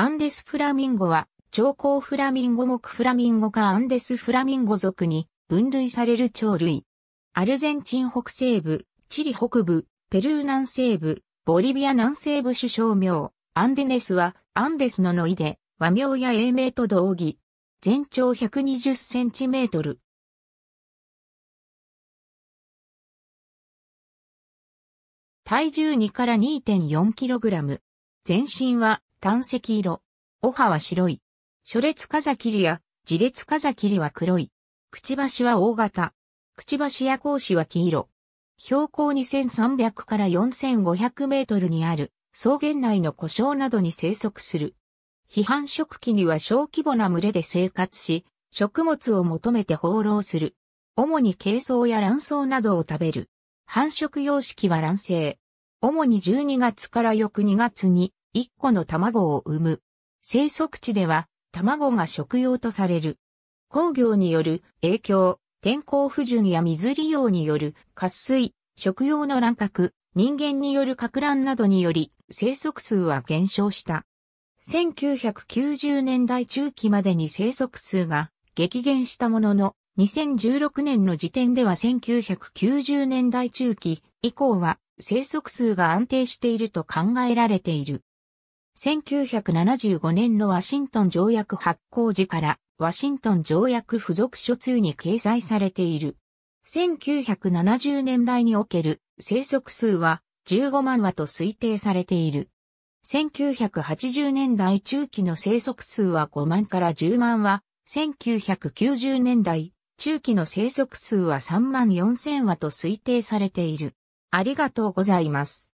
アンデスフラミンゴは、長江フラミンゴ目フラミンゴかアンデスフラミンゴ属に分類される鳥類。アルゼンチン北西部、チリ北部、ペルー南西部、ボリビア南西部首相名、アンデネスは、アンデスのノイで、和名や英名と同義。全長120センチメートル。体重2から2.4キログラム。全身は単石色。お葉は白い。初列風切りや、自列風切りは黒い。くちばしは大型。くちばしや格子は黄色。標高2300から4500メートルにある草原内の故障などに生息する。批判食期には小規模な群れで生活し、食物を求めて放浪する。主に軽装や卵巣などを食べる。繁殖様式は卵生。主に12月から翌2月に1個の卵を産む。生息地では卵が食用とされる。工業による影響、天候不順や水利用による渇水、食用の乱獲、人間による拡乱などにより生息数は減少した。1990年代中期までに生息数が激減したものの、2016年の時点では1990年代中期以降は生息数が安定していると考えられている。1975年のワシントン条約発行時からワシントン条約付属書通に掲載されている。1970年代における生息数は15万羽と推定されている。1980年代中期の生息数は5万から10万羽、1990年代中期の生息数は3万4000羽と推定されている。ありがとうございます。